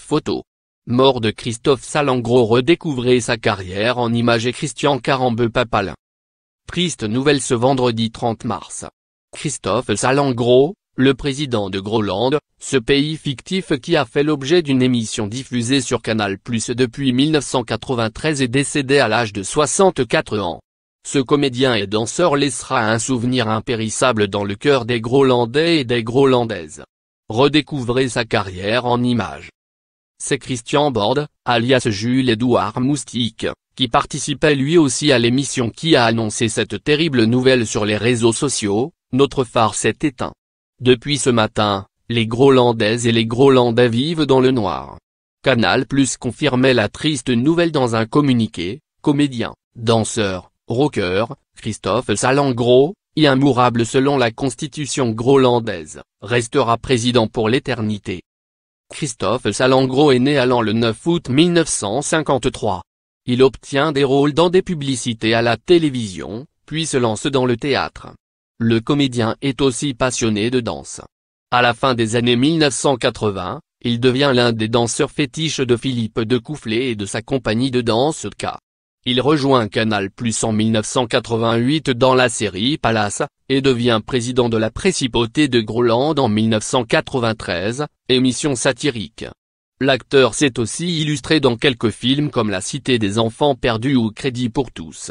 Photo. Mort de Christophe Salangro redécouvrez sa carrière en image et Christian Carambeu Papalin. Triste nouvelle ce vendredi 30 mars. Christophe Salangro, le président de Groland, ce pays fictif qui a fait l'objet d'une émission diffusée sur Canal+, depuis 1993 et décédé à l'âge de 64 ans. Ce comédien et danseur laissera un souvenir impérissable dans le cœur des Grolandais et des Grolandaises. Redécouvrez sa carrière en images c'est Christian Borde, alias jules edouard Moustique, qui participait lui aussi à l'émission qui a annoncé cette terrible nouvelle sur les réseaux sociaux, notre phare s'est éteint. Depuis ce matin, les Grolandaises et les Grolandais vivent dans le noir. Canal Plus confirmait la triste nouvelle dans un communiqué, comédien, danseur, rocker, Christophe Salangro, immourable selon la constitution grolandaise, restera président pour l'éternité. Christophe Salangro est né à l'an le 9 août 1953. Il obtient des rôles dans des publicités à la télévision, puis se lance dans le théâtre. Le comédien est aussi passionné de danse. À la fin des années 1980, il devient l'un des danseurs fétiches de Philippe de Coufflet et de sa compagnie de danse K. Il rejoint Canal+ en 1988 dans la série Palace, et devient président de la Principauté de Groland en 1993, émission satirique. L'acteur s'est aussi illustré dans quelques films comme La Cité des Enfants Perdus ou Crédit pour tous.